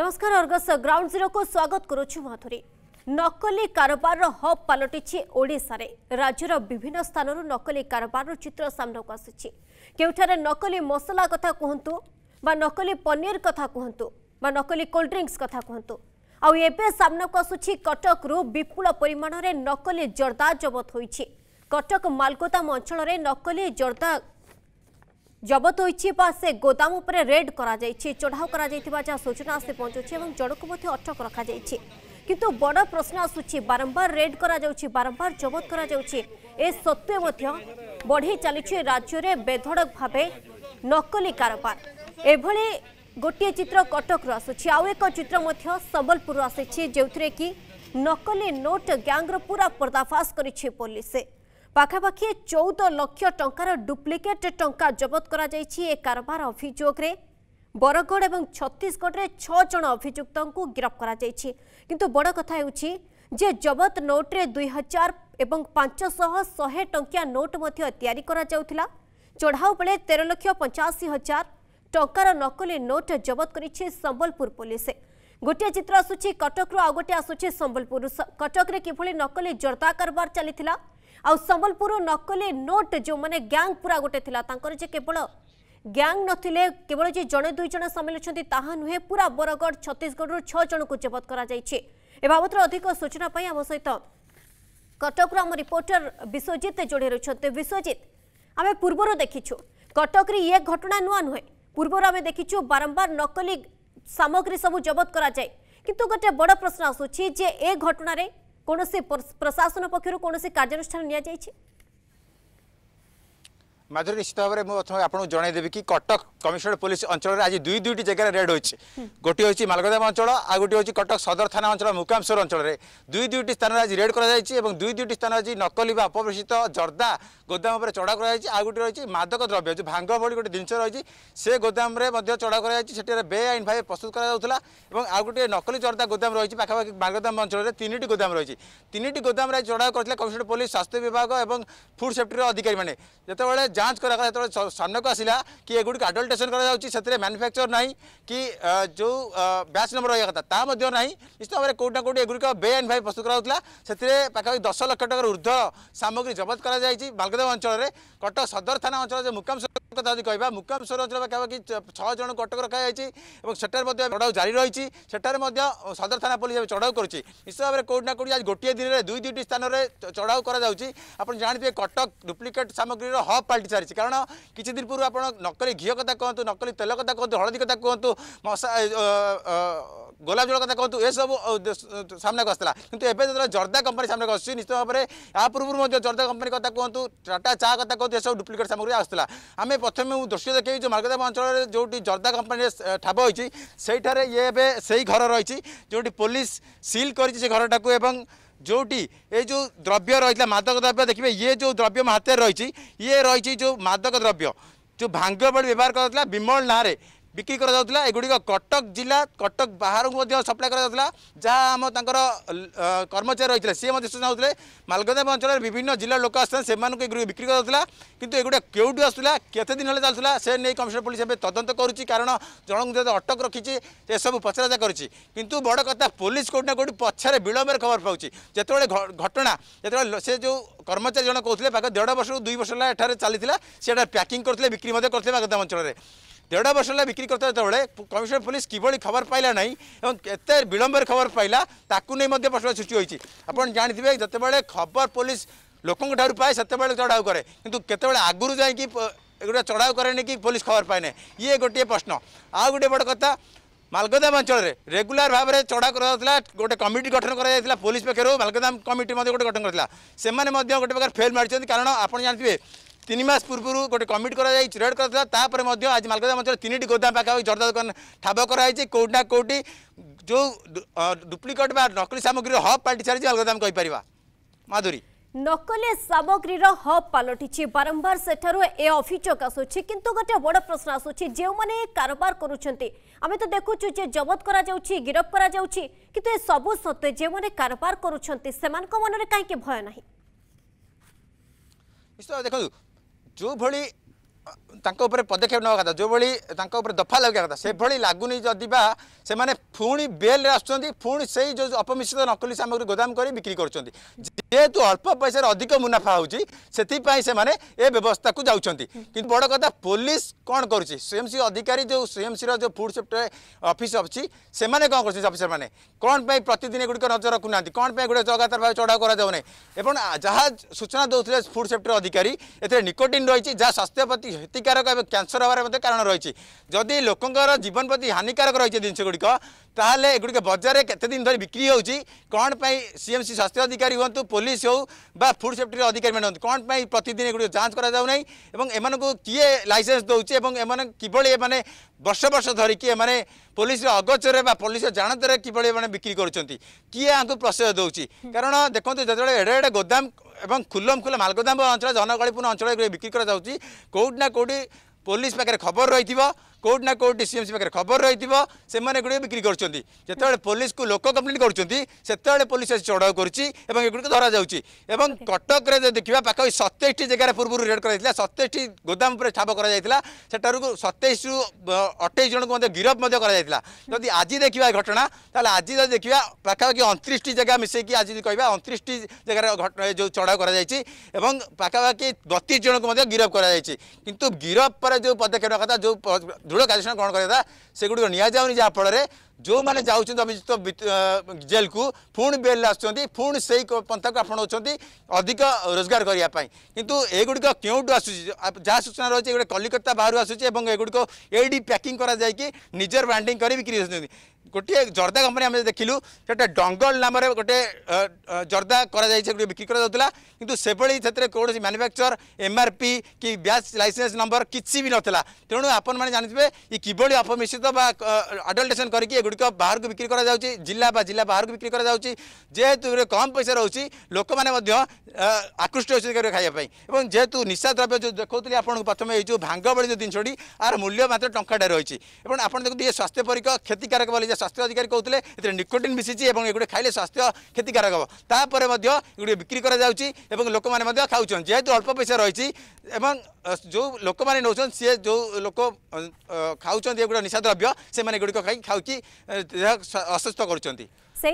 নমস্কার Argus ground zero কু স্বাগত করুছু মাধুরী ନକଲି କାରବାରର ହବ୍ ପାଲଟିଛି ଓଡ଼ିଶାରେ ରାଜ୍ୟର ବିଭିନ୍ନ ସ୍ଥାନରୁ ନକଲି କାରବାରର ଚିତ୍ର ସାମ୍ନାକୁ ଆସୁଛି କେଉଁଠାରେ ନକଲି ମସଲା କଥା କୁହନ୍ତୁ ବା ନକଲି ପନିର କଥା କୁହନ୍ତୁ ବା ନକଲି କୋଲ୍ଡ୍ରିଙ୍କସ୍ କଥା କୁହନ୍ତୁ ଆଉ ଏବେ ସାମ୍ନାକୁ ଆସୁଛି କଟକରୁ ବିପୁଳ ପରିମାଣରେ ନକଲି ଜର୍ଦା ଜବତ ହୋଇଛି କଟକ ମାଲକୋତାମ ଅଞ୍ଚଳରେ ନକଲି ଜର୍ଦା জবত হয়েছে বা সে গোদাম উপরে রেড করা যাইছে চড়াও করা যাইতিবা যা সূচনা আসে পৌঁছুছে এবং জনকু মধ্যে অটক রাখা যাইছে কিন্তু বড় প্রশ্ন আসুছে বারম্বার রেড করা যাচ্ছে বারম্বার জবত করা যাচ্ছে এ সত্ত্বে মধ্য বড়ি চালিছে রাজ্যরে বেধড়ক ভাবে নকলি কারবার এভাবে ଗୋଟିଏ ଚିତ୍ର କଟକରୁ ଆସୁଛି ଆଉ ଏକ ଚିତ୍ର ମଧ୍ୟ ସମ୍ବଲପୁରରୁ ଆସିଛି ଯେଉଁଥିରେ କି ନକଲି ନୋଟ୍ ଗ୍ୟାଙ୍ଗର ପୁରା ପର୍ଦ୍ଦାଫାଶ କରିଛି ପୋଲିସ ପାଖାପାଖି ଚଉଦ ଲକ୍ଷ ଟଙ୍କାର ଡୁପ୍ଲିକେଟ୍ ଟଙ୍କା ଜବତ କରାଯାଇଛି ଏ କାରବାର ଅଭିଯୋଗରେ ବରଗଡ଼ ଏବଂ ଛତିଶଗଡ଼ରେ ଛଅ ଜଣ ଅଭିଯୁକ୍ତଙ୍କୁ ଗିରଫ କରାଯାଇଛି କିନ୍ତୁ ବଡ଼ କଥା ହେଉଛି ଯେ ଜବତ ନୋଟ୍ରେ ଦୁଇ ହଜାର ଏବଂ ପାଞ୍ଚଶହ ଶହେ ଟଙ୍କିଆ ନୋଟ୍ ମଧ୍ୟ ତିଆରି କରାଯାଉଥିଲା ଚଢ଼ାଉ ବେଳେ ତେର ଲକ୍ଷ ପଞ୍ଚାଅଶୀ ହଜାର ଟଙ୍କାର ନକଲି ନୋଟ୍ ଜବତ କରିଛି ସମ୍ବଲପୁର ପୋଲିସ ଗୋଟିଏ ଚିତ୍ର ଆସୁଛି କଟକରୁ ଆଉ ଗୋଟିଏ ଆସୁଛି ସମ୍ବଲପୁର କଟକରେ କିଭଳି ନକଲି ଜର୍ଦ୍ଦା କାରବାର ଚାଲିଥିଲା ଆଉ ସମ୍ବଲପୁର ନକଲି ନୋଟ୍ ଯେଉଁମାନେ ଗ୍ୟାଙ୍ଗ ପୁରା ଗୋଟେ ଥିଲା ତାଙ୍କର ଯେ କେବଳ ଗ୍ୟାଙ୍ଗ ନଥିଲେ କେବଳ ଯେ ଜଣେ ଦୁଇ ଜଣ ସାମିଲ ଅଛନ୍ତି ତାହା ନୁହେଁ ପୁରା ବରଗଡ଼ ଛତିଶଗଡ଼ରୁ ଛଅ ଜଣଙ୍କୁ ଜବତ କରାଯାଇଛି ଏ ବାବଦରେ ଅଧିକ ସୂଚନା ପାଇଁ ଆମ ସହିତ କଟକରୁ ଆମ ରିପୋର୍ଟର ବିଶ୍ୱଜିତ ଯୋଡ଼ି ରହିଛନ୍ତି ବିଶ୍ୱଜିତ ଆମେ ପୂର୍ବରୁ ଦେଖିଛୁ କଟକରେ ଇଏ ଘଟଣା ନୂଆ ନୁହେଁ ପୂର୍ବରୁ ଆମେ ଦେଖିଛୁ ବାରମ୍ବାର ନକଲି ସାମଗ୍ରୀ ସବୁ ଜବତ କରାଯାଏ କିନ୍ତୁ ଗୋଟେ ବଡ଼ ପ୍ରଶ୍ନ ଆସୁଛି ଯେ ଏ ଘଟଣାରେ কোন সে প্রশাসন পক্ষের কোন সে কার্যস্থান লিয়া যায়েছে মাধুরী নিশ্চিত ভাবে মু প্রথমে আপনার জনাইদেবি কি কটক কমিশনার পুলিশ অঞ্চল আজ দুই দুইটি জায়গায় রেড হয়েছে গোটি হচ্ছে মালগদাম অঞ্চল আর গোটি হচ্ছে কটক সদর থানা অঞ্চল মুকামশ্বর অঞ্চলের দুই দুইটি স্থানের আজ রেড করা যাই এবং দুই দুইটি স্থানে আজ নকলি বা অপবেশিত জর্দা গোদাম উপরে চড়া করা যাই আর গোটি রয়েছে মাদক দ্রব্য যে ভাঙ্গ ভি গোটি জিনিস রয়েছে সে গোদামে চড়া করা যাই সেটি বেআইন ভাবে প্রস্তুত করা যাওয়া এবং আর গোটি নকলি জর্দা গোদাম রয়েছে পাখাপাখি মালগদাম অঞ্চলের তিনটি গোদাম রয়েছে তিনটি গোদামে চড়াও করেছিল কমিশনার পুলিশ স্বাস্থ্য বিভাগ এবং ফুড সেফটির অধিকারী মানে যেতবে ଯାଞ୍ଚ କରାଗଲା ଯେତେବେଳେ ସାମ୍ନାକୁ ଆସିଲା କି ଏଗୁଡ଼ିକ ଆଡଲ୍ଟେସନ୍ କରାଯାଉଛି ସେଥିରେ ମ୍ୟାନୁଫ୍ୟାକ୍ଚର୍ ନାହିଁ କି ଯେଉଁ ବ୍ୟାଚ୍ ନମ୍ବର ରହିବା କଥା ତା ମଧ୍ୟ ନାହିଁ ନିଶ୍ଚିତ ଭାବରେ କେଉଁଠି ନା କେଉଁଠି ଏଗୁଡ଼ିକ ବେ ଆଇନ୍ ଭାବେ ପ୍ରସ୍ତୁତ କରାଯାଉଥିଲା ସେଥିରେ ପାଖାପାଖି ଦଶ ଲକ୍ଷ ଟଙ୍କାର ଉର୍ଦ୍ଧ୍ୱ ସାମଗ୍ରୀ ଜବତ କରାଯାଇଛି ମାଲଗଦେବ ଅଞ୍ଚଳରେ କଟକ ସଦର ଥାନା ଅଞ୍ଚଳରେ ଯେଉଁ ମୁକାମ କଥା ଯଦି କହିବା ମୁକାମ ସହର ଅଞ୍ଚଳ ପାଖାପାଖି ଛଅ ଜଣଙ୍କୁ ଅଟକ ରଖାଯାଇଛି ଏବଂ ସେଠାରେ ମଧ୍ୟ ଚଢ଼ାଉ ଜାରି ରହିଛି ସେଠାରେ ମଧ୍ୟ ସଦର ଥାନା ପୋଲିସ ଏବେ ଚଢ଼ାଉ କରୁଛି ନିଶ୍ଚିତ ଭାବରେ କେଉଁଠି ନା କେଉଁଠି ଆଜି ଗୋଟିଏ ଦିନରେ ଦୁଇ ଦୁଇଟି ସ୍ଥାନରେ ଚଢ଼ାଉ କରାଯାଉଛି ଆପଣ ଜାଣିଥିବେ କଟକ ଡୁପ୍ଲିକେଟ୍ ସାମଗ୍ରୀର ହବ୍ ପାଲଟି ସାରିଛି କାରଣ କିଛି ଦିନ ପୂର୍ବରୁ ଆପଣ ନକଲି ଘିଅ କଥା କୁହନ୍ତୁ ନକଲି ତେଲ କଥା କୁହନ୍ତୁ ହଳଦୀ କଥା କୁହନ୍ତୁ ମଶା গোলাপ জল কথা কুহতু এসব সামনাকু আসলা কিন্তু এবে যেত জর্দা কোম্পানি সামনাকু আসছে নিশ্চিত ভাবে আ পূর্বর জর্দা কোম্পানি কথা কুহতু টাটা চা কথা কুহতু এসব ডুপ্লিকেট সামগ্রী আসলা আমি প্রথমে দৃশ্য দেখেবি যে মার্গদেব অঞ্চলের যেটি জর্দা কোম্পানি ঠাব হয়েছে সেইটার ইয়ে এবে সেই ঘর রয়েছে যেটি পুলিশ সিল করেছে সে ঘরটা এবং যেটি এই যে দ্রব্য রয়েছে মাদক দ্রব্য দেখবে ইয়ে যে দ্রব্য হাতে রয়েছে ইয়ে রয়েছে যে মাদক দ্রব্য যে ভাঙ্গ বলে ব্যবহার করা বিমল নাঁরে বিক্রি করা যাচ্ছিল এগুড়ি কটক জেলা কটক বাহার সপ্লাই করা যাচ্ছিল যা আমার কর্মচারী রয়েছে সি চাহুলে মালগোদাম অঞ্চলের বিভিন্ন জেলার লোক আসছেন সে এগুড়ি বিক্রি করা যাচ্ছিল কিন্তু এগুড়ি কেউটি আসছিল কতদিন হলে চালুলা সে নিয়ে কমিশনার পুলিশ এবার তদন্ত করুছি কারণ জনক যদি অটক রক্ষিছি এসব পচরাচা করুছি কিন্তু বড় কথা পুলিশ কেউ না কেউ পছরে বিলম্বের খবর পাচ্ছি যেতবে ঘটনা যেত সে যে কর্মচারী জন কে পাখ দেড় বর্ষ দুই বর্ষ হল এখানে চাল সেটা প্যাকিং করলে বিক্রি করলে মাগদাম অঞ্চলের দেড় বর্ষ হল বিক্রি করতে যেতবে কমিশনার পুলিশ কিভাবে খবর পাইলা না এবং এত বিলম্বের খবর পাইলা তাকে নিয়ে প্রশ্ন সৃষ্টি হয়েছে আপনার জাঁথে যেতবে খবর পুলিশ লোকঠার পায়ে সেতবে চড়াও করে কিন্তু কেতবে আগুর যাই এগুলো চড়াও করে নাকি পুলিশ খবর পায় না ইয়ে গোটিয়ে প্রশ্ন আগে বড় কথা মালগোদাম অঞ্চলের রেগুলার ভাবে চড়া করা গোটে কমিটি গঠন করা যাই পুলিশ পক্ষ মালগোদাম কমিটি গোটে গঠন করা সে গোটে প্রকার ফেল মারি কারণ আপনার জাঁথে তিন মাস পূর্বর গোটে কমিট করা যাই রেড করা তাপরে আজ মালকানগিরি অঞ্চলের তিনটি গোদাম পাখাপাখি জর্দা দোকান ঠাব করা হয়েছে কেউটি না কেউটি যে ডুপ্লিকেট বা নকলি সামগ্রীর হব পাল্টি সারিছে মালকানগিরি আমি কইপার মাধুরী নকলে সামগ্রীর হব পালটিছে বারম্বার সেঠার এ অভিযোগ আসুছে কিন্তু গোটে বড় প্রশ্ন আসুছে যে মানে কারবার করছেন আমি তো দেখুছু যে জবত করা যাচ্ছে গিরফ করা যাচ্ছে কিন্তু এ সব সত্ত্বে যে মানে কারবার করছেন সে মনরে কাইকে ভয় না নিশ্চয় দেখুন 祝福你。ତାଙ୍କ ଉପରେ ପଦକ୍ଷେପ ନେବା କଥା ଯେଉଁଭଳି ତାଙ୍କ ଉପରେ ଦଫା ଲଗେଇବା କଥା ସେଭଳି ଲାଗୁନି ଯଦି ବା ସେମାନେ ପୁଣି ବେଲ୍ରେ ଆସୁଛନ୍ତି ପୁଣି ସେଇ ଯେଉଁ ଅପମିଶ୍ରିତ ନକଲି ସାମଗ୍ରୀ ଗୋଦାମ କରି ବିକ୍ରି କରୁଛନ୍ତି ଯେହେତୁ ଅଳ୍ପ ପଇସାରେ ଅଧିକ ମୁନାଫା ହେଉଛି ସେଥିପାଇଁ ସେମାନେ ଏ ବ୍ୟବସ୍ଥାକୁ ଯାଉଛନ୍ତି କିନ୍ତୁ ବଡ଼ କଥା ପୋଲିସ କ'ଣ କରୁଛି ସ୍ୱୟଂସୀ ଅଧିକାରୀ ଯେଉଁ ସ୍ୱୟଂସୀର ଯେଉଁ ଫୁଡ଼ ସେଫ୍ଟି ଅଫିସ୍ ଅଛି ସେମାନେ କ'ଣ କରୁଛନ୍ତି ଅଫିସରମାନେ କ'ଣ ପାଇଁ ପ୍ରତିଦିନ ଏଗୁଡ଼ିକ ନଜର ରଖୁନାହାନ୍ତି କ'ଣ ପାଇଁ ଏଗୁଡ଼ିକ ଜଗାତାର ଭାବେ ଚଢ଼ାଉ କରାଯାଉନାହିଁ ଏବଂ ଯାହା ସୂଚନା ଦେଉଥିଲେ ଫୁଡ଼ ସେଫ୍ଟିର ଅଧିକାରୀ ଏଥିରେ ନିକୋଟିନ୍ ରହିଛି ଯାହା ସ୍ୱାସ୍ଥ୍ୟ ପ୍ରତି ক্ষতিকারক এবং ক্যান্সর হওয়ার মধ্যে কারণ রয়েছে যদি লোকঙ্কর জীবন প্রতি হানিকারক রয়েছে জিনিসগুড়ি তাহলে এগুড়ি বজারে কতদিন ধরে বিক্রি হচ্ছে কণ পাই সিএমসি স্বাস্থ্য অধিকারী হুম পুলিশ হোক বা ফুড সেফটির অধিকারী মানে হুম কণ পাই প্রতিদিন এগুড়ি যাঞ্চ করা যাও না এবং এমন কিয়ে লাইসেন্স দৌছে এবং এমন কিভাবে এমানে বর্ষ বর্ষ ধরিকি এমানে পুলিশর অগোচরে বা পুলিশর জাণতরে কিভাবে এমানে বিক্রি করছেন কিয়ে আঙ্কু প্রশ্রয় দৌছে কারণ দেখুন যেতবে এড়ে এড়ে গোদাম এবং খুল্লমখুল্ল মালগোদাম অঞ্চল জনগলিপূর্ণ অঞ্চল বিক্রি করা যাচ্ছে কোটি না কোটি পুলিশ পাখে খবর রয়েছে কোটি না কোটি ডিসিএমসি পাখে খবর রয়েছে সেমানে এগুলো বিক্রি করছেন যেতবে পুলিশকে লোক কমপ্লেন করছেন সেতবে পুলিশ আসি চড়াও করছি এবং এগুলি ধরা যাচ্ছে এবং কটকরে দেখা পাখাপাখি সতেইশটি জায়গায় পূর্ব রেড করা হয়েছিল সতেইশটি গোদাম উপরে ঠাব করা যাই সেটার সতেইশ রু অঠেইশ জনক গিরফ করা যাই যদি আজ দেখা ঘটনা তাহলে আজ যদি দেখা পাখাপাখি অনত্রিশটি জায়গা মিশাইকি আজ যদি কহা অনত্রিশটি জায়গার ঘটনা যে চড়াও করা যাই এবং পাখাপাখি বতিশ জনক গিরফ করা যাই কিন্তু গিরফ পরে যে পদক্ষেপ কথা যে ଦୃଢ଼ କାର୍ଯ୍ୟାନୁଷ୍ଠାନ ଗ୍ରହଣ କରାଯାଇଥିଲା ସେଗୁଡ଼ିକ ନିଆଯାଉନି ଯାହାଫଳରେ जो मैंने जाऊँच तो जेल को पुण बेल आस पंथा को आपड़ अधिक रोजगार करने कि युड़ क्योंटू जहाँ सूचना रही है कलिकता बाहर आसूक ये पैकिंग करजर ब्रांडिंग कर बिक्री गोटे जर्दा कंपनी आम देख लु डंगल नाम गोटे जर्दा कर बिक्री करते कौन से मानुफैक्चर एम आर पी कि ब्याच लाइसेंस नंबर किसी भी नाला तेणु आपन जानते हैं कि अपमिश्रित अडल्टेसन करके গুড়ি বাহারক বিক্রি করা যাচ্ছে জেলা বা জেলা বাহারক বিক্রি করা যাচ্ছে যেহেতু কম পয়সা রয়েছে লোক মানে আকৃষ্ট হয়েছে কেউ খাইয়া এবং যেহেতু নিশা দ্রব্য যে দেখুলি আপনার প্রথমে এই যে ভাঙ্গ ভি যে জিনিসটি আর মূল্য মাত্র টঙ্কাটা রয়েছে এবং আপনার দেখুন ইয়ে স্বাস্থ্য পরীক ক্ষতিকারক বলে যে স্বাস্থ্য অধিকারী কৌলে এতে নিকোটিন মিশিছে এবং এগুলো খাইলে স্বাস্থ্য ক্ষতিকারক হব তাপরে এগুলো বিক্রি করা যাচ্ছে এবং লোক মানে খাওছেন যেহেতু অল্প পয়সা রয়েছে এবং ଯେଉଁ ଲୋକମାନେ ନେଉଛନ୍ତି ସିଏ ଯେଉଁ ଲୋକ ଖାଉଛନ୍ତି ଏଗୁଡ଼ା ନିଶାଦ୍ରବ୍ୟ ସେମାନେ ଏଗୁଡ଼ିକ ଖାଇ ଖାଉକି ଦେହ ଅସୁସ୍ଥ କରୁଛନ୍ତି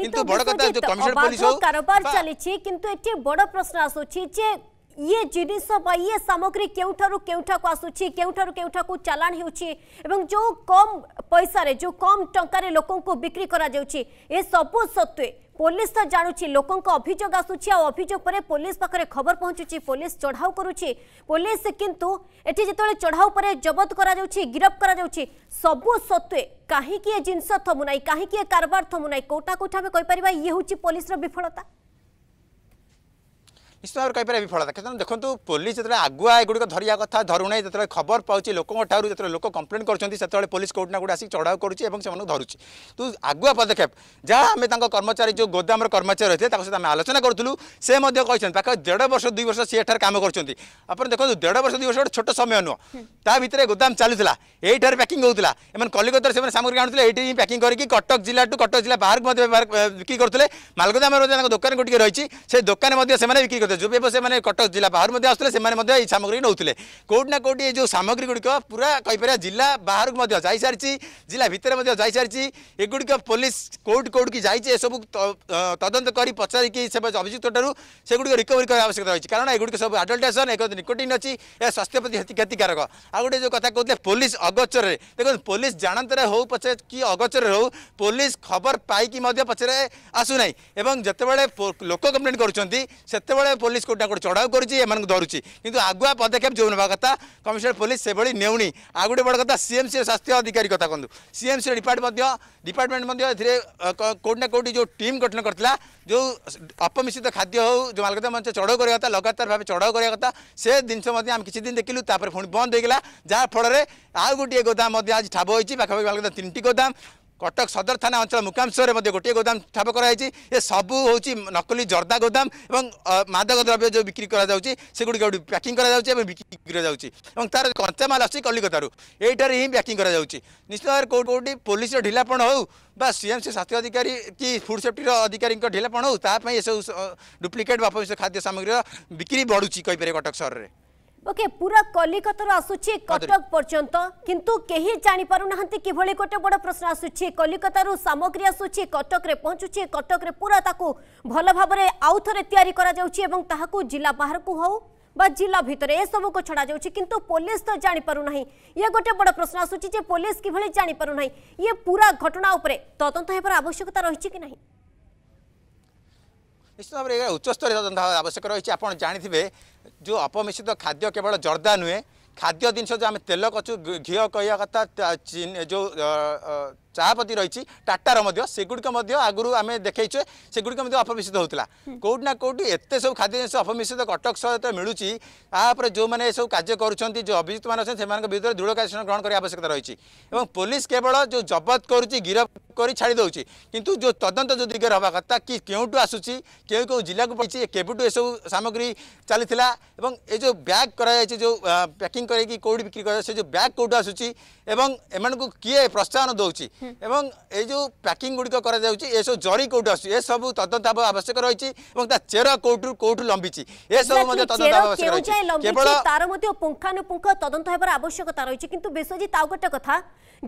କିନ୍ତୁ ବଡ଼ କଥା ଯେଉଁ କମିଶନ ପୋଲିସ କାରବାର ଚାଲିଛି କିନ୍ତୁ ଏଠି ବଡ଼ ପ୍ରଶ୍ନ ଆସୁଛି ଯେ ইয়ে জিনিস বা ইয়ে সামগ্রী কেউঠার কেউঠাক আসুচি কেউঠার কেউঠাক চালাণ হেউচি এবং যে কম পয়সার যে কম টঙ্কার লোক বিক্রি করা যাচ্ছে এসবু সত্ত্বে পুলিশ তো জাণুছি লোক অভিযোগ আসুচি অভিযোগ পরে পুলিশ পাখে খবর পৌঁছুছি পুলিশ চড়াও করুছি পুলিশ কিন্তু এটি যেত চড়াও পরে জবত করা যাচ্ছে গিরফ করা যাচ্ছে সবু সত্ত্বে কাহিকি এ জিনিস থমু না কাহিকি এ কারবার থমু না কোটা কোটা আমি কইপার ইয়ে হচ্ছে পুলিশর বিফলতা ନିଶ୍ଚିତ ଭାବରେ କହିପାରିବା ବିଫଳତା ତେଣୁ ଦେଖନ୍ତୁ ପୋଲିସ ଯେତେବେଳେ ଆଗୁଆ ଏଗୁଡ଼ିକ ଧରିବା କଥା ଧରୁନାହିଁ ଯେତେବେଳେ ଖବର ପାଉଛି ଲୋକଙ୍କ ଠାରୁ ଯେତେବେଳେ ଲୋକ କମ୍ପ୍ଲେନ୍ କରୁଛନ୍ତି ସେତେବେଳେ ପୋଲିସ କେଉଁଠି ନା କେଉଁଠି ଆସିକି ଚଢ଼ାଉ କରୁଛି ଏବଂ ସେମାନଙ୍କୁ ଧରୁଛି ତ ଆଗୁଆ ପଦକ୍ଷେପ ଯାହା ଆମେ ତାଙ୍କ କର୍ମଚାରୀ ଯେଉଁ ଗୋଦାମର କର୍ମଚାରୀ ରହିଥିଲେ ତାଙ୍କ ସହିତ ଆମେ ଆଲୋଚନା କରୁଥିଲୁ ସେ ମଧ୍ୟ କହିଛନ୍ତି ପାଖ ଦେଢ଼ ବର୍ଷ ଦୁଇ ବର୍ଷ ସିଏ ଏଠାରେ କାମ କରୁଛନ୍ତି ଆପଣ ଦେଖନ୍ତୁ ଦେଢ଼ ବର୍ଷ ଦୁଇ ବର୍ଷ ଗୋଟେ ଛୋଟ ସମୟ ନୁହଁ ତା ଭିତରେ ଗୋଦାମ ଚାଲୁଥିଲା ଏଇଠାରେ ପ୍ୟାକିଂ ହେଉଥିଲା ଏମାନେ କଲିକତାରେ ସେମାନେ ସାମଗ୍ରୀ ଆଣୁଥିଲେ ଏଇଠି ହିଁ ପ୍ୟାକିଂ କରିକି କଟକ ଜିଲ୍ଲାଠୁ କଟକ ଜିଲ୍ଲା ବାହାରକୁ ମଧ୍ୟ ବିକ୍ରି କରୁଥିଲେ ମାଲଗୋଦାମରେ ମଧ୍ୟ ତାଙ୍କ ଦୋକାନ ଗୋଟିଏ ରହିଛି ସେ ଦୋକାନ ମଧ୍ୟ ସେମାନେ ବିକ୍ରି ব্যক্তিগত যে ব্যবসায়ী মানে কটক জেলা বাহার মধ্যে আসলে সে এই সামগ্রী নৌলে কোটি না কোটি এই যে সামগ্রী গুড়ি পুরা কইপার জেলা বাহার যাই সারিছি জেলা ভিতরে যাই সারিছি এগুড়ি পুলিশ কোর্ট কোর্টকি যাই এসব তদন্ত করে পচারিকি সে অভিযুক্ত ঠার সেগুলি রিকভরি করার আবশ্যকতা রয়েছে কারণ এগুড়ি সব আডল্টেসন এক নিকোটিন অ স্বাস্থ্য প্রতি ক্ষতিকারক আউ গোটে যে কথা কହୁଥିଲେ পুলিশ অগোচরে দেখুন পুলিশ জাণতরে হো পছে কি অগোচরে হো পুলিশ খবর পাইকি পছরে আসু না এবং যেতবে লোক কমপ্লেন করছেন সেতবে ପୋଲିସ କେଉଁଟା କେଉଁଠି ଚଢ଼ାଉ କରୁଛି ଏମାନଙ୍କୁ ଧରୁଛି କିନ୍ତୁ ଆଗୁଆ ପଦକ୍ଷେପ ଯେଉଁ ନେବା କଥା କମିଶନର ପୋଲିସ ସେଭଳି ନେଉନି ଆଉ ଗୋଟେ ବଡ଼ କଥା ସିଏମ୍ସିର ସ୍ୱାସ୍ଥ୍ୟ ଅଧିକାରୀ କଥା କୁହନ୍ତୁ ସିଏମ୍ସିର ଡିପାର୍ଟ ମଧ୍ୟ ଡିପାର୍ଟମେଣ୍ଟ ମଧ୍ୟ ଏଥିରେ କେଉଁଠି ନା କେଉଁଠି ଯେଉଁ ଟିମ୍ ଗଠନ କରିଥିଲା ଯେଉଁ ଅପମିଶ୍ରିତ ଖାଦ୍ୟ ହେଉ ଯେଉଁ ମାଲକାତା ମଞ୍ଚ ଚଢ଼ାଉ କରିବା କଥା ଲଗାତାର ଭାବେ ଚଢ଼ାଉ କରିବା କଥା ସେ ଜିନିଷ ମଧ୍ୟ ଆମେ କିଛି ଦିନ ଦେଖିଲୁ ତାପରେ ପୁଣି ବନ୍ଦ ହୋଇଗଲା ଯାହାଫଳରେ ଆଉ ଗୋଟିଏ ଗୋଦାମ ମଧ୍ୟ ଆଜି ଠାବ ହୋଇଛି ପାଖାପାଖି ମାଲକାତା ତିନିଟି ଗୋଦାମ କଟକ ସଦର ଥାନା ଅଞ୍ଚଳ ମୁକାଂଶରେ ମଧ୍ୟ ଗୋଟିଏ ଗୋଦାମ ସ୍ଥାପ କରାଯାଇଛି ଏ ସବୁ ହେଉଛି ନକଲି ଜର୍ଦ୍ଦା ଗୋଦାମ ଏବଂ ମାଦକ ଦ୍ରବ୍ୟ ଯେଉଁ ବିକ୍ରି କରାଯାଉଛି ସେଗୁଡ଼ିକ ପ୍ୟାକିଂ କରାଯାଉଛି ଏବଂ ବିକ୍ରି କରାଯାଉଛି ଏବଂ ତା'ର କଞ୍ଚାମାଲ ଆସୁଛି କଲିକତାରୁ ଏଇଠାରେ ହିଁ ପ୍ୟାକିଂ କରାଯାଉଛି ନିଶ୍ଚିତ ଭାବରେ କେଉଁଠି କେଉଁଠି ପୋଲିସର ଢିଲାପଣ ହେଉ ବା ସିଏମ୍ସି ସ୍ୱାସ୍ଥ୍ୟ ଅଧିକାରୀ କି ଫୁଡ଼୍ ସେଫ୍ଟିର ଅଧିକାରୀଙ୍କ ଢିଲାପଣ ହେଉ ତା ପାଇଁ ଏସବୁ ଡୁପ୍ଲିକେଟ୍ ବା ଖାଦ୍ୟ ସାମଗ୍ରୀର ବିକ୍ରି ବଢ଼ୁଛି କହିପାରିବେ କଟକ ସହରରେ ओके पूरा कलिकतर आसुचे कटक पर्यंत किंतु केही जानि पारु कि भले कोटे बड प्रश्न आसुचे कलिकतारु सामग्री आसुचे कटक रे पहुचुचे कटक रे पूरा ताकु भल भाबरे आउथरे तयारी करा जाउची एवं ताहाकु जिला बाहर को हो बा जिला भितरे ए सब को छड़ा जाउची किंतु पुलिस तो जानि पारु नहि ये गोटे बड प्रश्न आसुचे जे पुलिस कि भले जानि पारु नहि ये पूरा घटना ऊपर तदंत हेबर आवश्यकता रहिचे कि नाही ନିଶ୍ଚିତ ଭାବରେ ଏହା ଉଚ୍ଚସ୍ତରୀୟ ତଦନ୍ତ ଆବଶ୍ୟକ ରହିଛି ଆପଣ ଜାଣିଥିବେ ଯେଉଁ ଅପମିଶ୍ରିତ ଖାଦ୍ୟ କେବଳ ଜର୍ଦ୍ଦା ନୁହେଁ ଖାଦ୍ୟ ଜିନିଷ ଯେଉଁ ଆମେ ତେଲ କଚୁ ଘିଅ କହିବା କଥା ଯେଉଁ ଚାହାପତି ରହିଛି ଟାଟାର ମଧ୍ୟ ସେଗୁଡ଼ିକ ମଧ୍ୟ ଆଗରୁ ଆମେ ଦେଖେଇଛେ ସେଗୁଡ଼ିକ ମଧ୍ୟ ଅପମିଶ୍ରିତ ହେଉଥିଲା କେଉଁଠି ନା କେଉଁଠି ଏତେ ସବୁ ଖାଦ୍ୟ ଜିନିଷ ଅପମିଶ୍ରିତ କଟକ ସହ ଯେତେବେଳେ ମିଳୁଛି ତା'ପରେ ଯେଉଁମାନେ ଏସବୁ କାର୍ଯ୍ୟ କରୁଛନ୍ତି ଯେଉଁ ଅଭିଯୁକ୍ତମାନେ ଅଛନ୍ତି ସେମାନଙ୍କ ବିରୁଦ୍ଧରେ ଦୃଢ କାର୍ଯ୍ୟ ଗ୍ରହଣ କରିବା ଆବଶ୍ୟକତା ରହିଛି ଏବଂ ପୋଲିସ କେବଳ ଯେଉଁ ଜବତ କରୁଛି ଗିରଫ କରି ଛାଡ଼ିଦେଉଛି କିନ୍ତୁ ଯେଉଁ ତଦନ୍ତ ଯେଉଁ ଦିଗରେ ହେବା କଥା କି କେଉଁଠୁ ଆସୁଛି କେଉଁ କେଉଁ ଜିଲ୍ଲାକୁ ପଡ଼ିଛି କେବେଠୁ ଏସବୁ ସାମଗ୍ରୀ ଚାଲିଥିଲା ଏବଂ ଏ ଯେଉଁ ବ୍ୟାଗ୍ କରାଯାଇଛି ଯେଉଁ ପ୍ୟାକିଂ କରିକି କେଉଁଠି ବିକ୍ରି କରାଯାଉଛି ସେ ଯେଉଁ ବ୍ୟାଗ୍ କେଉଁଠୁ ଆସୁଛି ଏବଂ ଏମାନଙ୍କୁ କିଏ ପ୍ରୋତ୍ସାହନ ଦେଉଛି এবং এই যে প্যাকিং গুড়ি করা যাচ্ছে এসব জরি কোটি আসছে এসব তদন্ত আবশ্যক রয়েছে এবং তার চের কোটু কোটু লম্বিছে এসব তদন্ত আবশ্যক রয়েছে তার মধ্যে পুঙ্খানুপুঙ্খ তদন্ত হওয়ার আবশ্যকতা রয়েছে কিন্তু বিশ্বজিৎ আউ গোটে কথা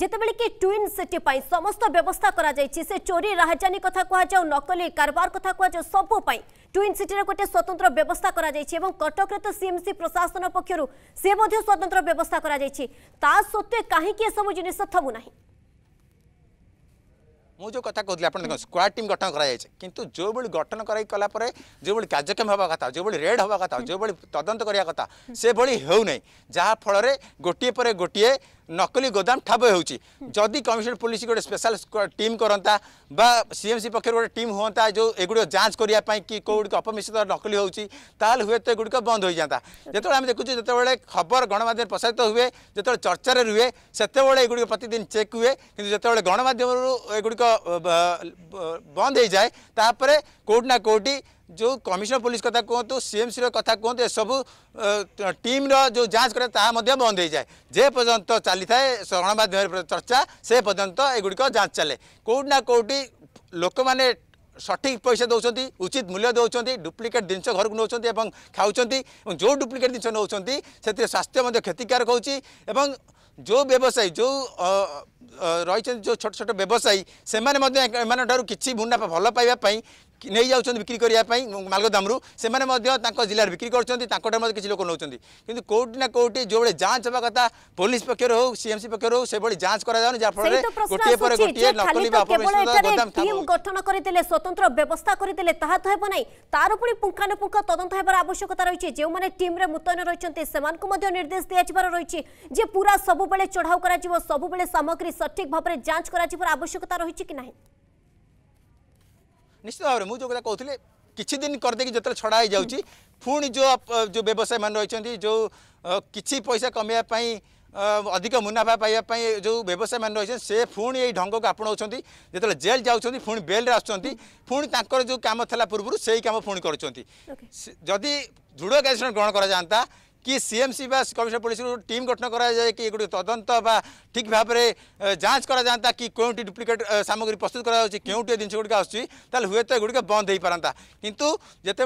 যেতবে কি টুইন সিটি পাই সমস্ত ব্যবস্থা করা যাইছি সে চোরি রাহাজানি কথা কুহযাও নকলি কারবার কথা কুহযাও সবু পাই টুইন সিটির গোটে স্বতন্ত্র ব্যবস্থা করা যাইছি এবং কটকরে তো সিএমসি প্রশাসন পক্ষর সে মধ্যে স্বতন্ত্র ব্যবস্থা করা যাইছি তা সত্ত্বে কাহিকি এসব জিনিস থমু না ମୁଁ ଯେଉଁ କଥା କହୁଥିଲି ଆପଣ ଦେଖନ୍ତୁ ସ୍କ୍ୱାଡ଼ ଟିମ୍ ଗଠନ କରାଯାଇଛି କିନ୍ତୁ ଯେଉଁଭଳି ଗଠନ କରାଇ କଲାପରେ ଯେଉଁଭଳି କାର୍ଯ୍ୟକ୍ଷମ ହେବା କଥା ଯେଉଁଭଳି ରେଡ୍ ହେବା କଥା ଯେଉଁଭଳି ତଦନ୍ତ କରିବା କଥା ସେଭଳି ହେଉନାହିଁ ଯାହାଫଳରେ ଗୋଟିଏ ପରେ ଗୋଟିଏ নকলি ଗୋଦାମ ଠାବ ହେଉଛି ଯଦି କମିଶନ ପୋଲିସ ଗୋଟେ ସ୍ପେଶାଲ ଟିମ୍ କରନ୍ତା ବା ସିଏମ୍ସି ପକ୍ଷରୁ ଗୋଟେ ଟିମ୍ ହୁଅନ୍ତା ଯେଉଁ ଏଗୁଡ଼ିକ ଯାଞ୍ଚ କରିବା ପାଇଁ କି କେଉଁଗୁଡ଼ିକ ଅପମିଶ୍ରିତ ନକଲି ହେଉଛି ତାହେଲେ ହୁଏତ ଏଗୁଡ଼ିକ ବନ୍ଦ ହୋଇଯାଆନ୍ତା ଯେତେବେଳେ ଆମେ ଦେଖୁଛୁ ଯେତେବେଳେ ଖବର ଗଣମାଧ୍ୟମରେ ପ୍ରସାରିତ ହୁଏ ଯେତେବେଳେ ଚର୍ଚ୍ଚାରେ ରୁହେ ସେତେବେଳେ ଏଗୁଡ଼ିକ ପ୍ରତିଦିନ ଚେକ୍ ହୁଏ କିନ୍ତୁ ଯେତେବେଳେ ଗଣମାଧ୍ୟମରୁ ଏଗୁଡ଼ିକ ବନ୍ଦ ହୋଇଯାଏ ତାପରେ କେଉଁଠି ନା କେଉଁଠି जो कमिशनर पुलिस कथा कहतु सीएमसी रहा कहतु एसबू टीम जो जांच करे बंद हो जाए जे चली थाए गणमा चर्चा से पर्यटन एगुड़िक जांच चले कौटना कौटी लोक मैंने सठिक पैसा दौरान उचित मूल्य दौरान डुप्लिकेट जिनस घर को नौकर खाऊँ जो डुप्लिकेट जिन नौ स्वास्थ्य क्षतिकारक हो जो व्यवसायी जो रही जो छोट छोट व्यवसायी से किसी मुनाफा भल पाइबापी ନେଇଯାଉଛନ୍ତି ବିକ୍ରି କରିବା ପାଇଁ ମାଲଗୋଦାମରୁ ସେମାନେ ମଧ୍ୟ ତାଙ୍କ ଜିଲ୍ଲାରେ ବିକ୍ରି କରୁଛନ୍ତି ତାଙ୍କଠାରୁ ମଧ୍ୟ କିଛି ଲୋକ ନେଉଛନ୍ତି କିନ୍ତୁ କେଉଁଠି ନା କେଉଁଠି ଯେଉଁଭଳି ଯାଞ୍ଚ ହେବା କଥା ପୋଲିସ ପକ୍ଷରୁ ହଉ ସିଏମ୍ସି ପକ୍ଷରୁ ହଉ ସେଭଳି ଯାଞ୍ଚ କରାଯାଉନି ଯାହାଫଳରେ ଗୋଟିଏ ପରେ ଗୋଟିଏ ନକଲି ବା ଗଠନ କରିଥିଲେ ସ୍ୱତନ୍ତ୍ର ବ୍ୟବସ୍ଥା କରିଥିଲେ ତାହା ତ ହେବ ନାହିଁ ତାର ପୁଣି ପୁଙ୍ଖାନୁପୁଙ୍ଖ ତଦନ୍ତ ହେବାର ଆବଶ୍ୟକତା ରହିଛି ଯେଉଁମାନେ ଟିମ୍ରେ ମୁତୟନ ରହିଛନ୍ତି ସେମାନଙ୍କୁ ମଧ୍ୟ ନିର୍ଦ୍ଦେଶ ଦିଆଯିବାର ରହିଛି ଯେ ପୁରା ସବୁବେଳେ ଚଢ଼ାଉ କରାଯିବ ସବୁବେଳେ ସାମଗ୍ରୀ ସଠିକ୍ ଭାବରେ ଯାଞ୍ଚ କରାଯିବାର ଆବଶ୍ୟକତା ରହିଛି କି ନାହିଁ ନିଶ୍ଚିତ ଭାବରେ ମୁଁ ଯେଉଁ କଥା କହୁଥିଲି କିଛି ଦିନ କରିଦେଇକି ଯେତେବେଳେ ଛଡ଼ା ହେଇଯାଉଛି ପୁଣି ଯେଉଁ ଯେଉଁ ବ୍ୟବସାୟୀମାନେ ରହିଛନ୍ତି ଯେଉଁ କିଛି ପଇସା କମେଇବା ପାଇଁ ଅଧିକ ମୁନାଫା ପାଇବା ପାଇଁ ଯେଉଁ ବ୍ୟବସାୟୀମାନେ ରହିଛନ୍ତି ସେ ପୁଣି ଏଇ ଢଙ୍ଗକୁ ଆପଣାଉଛନ୍ତି ଯେତେବେଳେ ଜେଲ୍ ଯାଉଛନ୍ତି ପୁଣି ବେଲ୍ରେ ଆସୁଛନ୍ତି ପୁଣି ତାଙ୍କର ଯେଉଁ କାମ ଥିଲା ପୂର୍ବରୁ ସେଇ କାମ ପୁଣି କରୁଛନ୍ତି ଯଦି ଦୃଢ଼ କାର୍ଯ୍ୟାନୁଷ୍ଠାନ ଗ୍ରହଣ କରାଯାଆନ୍ତା কি সিএমসি বা কমিশন পুলিশ টিম গঠন করা যায় কি এগুলি তদন্ত বা ঠিক ভাবে যাঞ্চ করা যাতা কি কেউটি ডুপ্লিকেট সামগ্রী প্রস্তুত করা হচ্ছে কেউটি জিনিস গুড়ি আসছে তাহলে হুয়েত এগুড়ি বন্ধ হয়ে পারতা কিন্তু যেত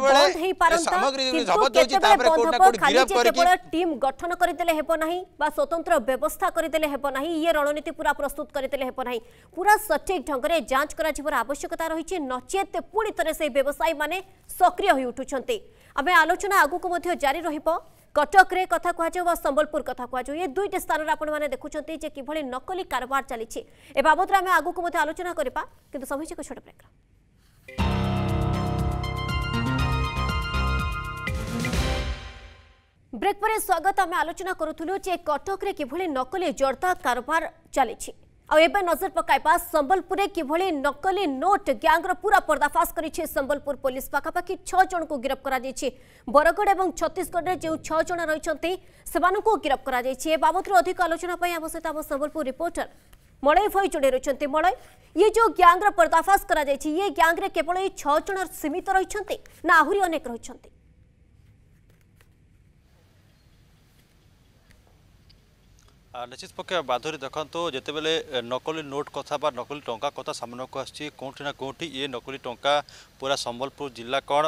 সামগ্রী জবত হচ্ছে তারপরে টিম গঠন করে দেলে হেব বা স্বতন্ত্র ব্যবস্থা করে দেলে হেব ইয়ে রণনীতি পুরা প্রস্তুত করে দেলে হেব পুরা সঠিক ঢঙ্গরে যাঞ্চ করা আবশ্যকতা রয়েছে নচেত সেই ব্যবসায়ী মানে সক্রিয় হয়ে আমি আলোচনা আগুকু জারি রহব কটকরে কথা কুহযাও বা সম্বলপুর কথা কুহযাও এ দুইটি স্থানের আপনার দেখুম যে কিভাবে নকলি কারবার চালছে এ বাবদরে আমি আগুক আলোচনা করা কিন্তু সময় ছোট ব্রেক ব্রেক পরে স্বাগত আমি আলোচনা করুলু যে কটকরে কিভাবে নকলি জর্দা কারবার চালছে आबे नजर पकड़ा संबलपुर किभली नकली नोट ग्यांग्र पूरा पर्दाफाश कर संबलपुर पुलिस पखापाखि छण को गिरफ कर बरगढ़ और छत्तीशगढ़ में जो छण रही से कर बाबद अधिक आलोचना संबलपुर रिपोर्टर मलय भई जोड़े रही मलय ये जो ग्यांग्र पर्दाफाश कर ये ग्यांग्रे केवल छह छण सीमित रही ना आहरी अनेक रही নিশ্চিত পক্ষে বাধুରୀ ଦେଖନ୍ତୁ ଯେତେବେଳେ ନକଲି ନୋଟ୍ କଥା ବା ନକଲି ଟଙ୍କା କଥା ସାମ୍ନାକୁ ଆସୁଛି କେଉଁଠି ନା କେଉଁଠି ଇଏ ନକଲି ଟଙ୍କା ପୁରା ସମ୍ବଲପୁର ଜିଲ୍ଲା କ'ଣ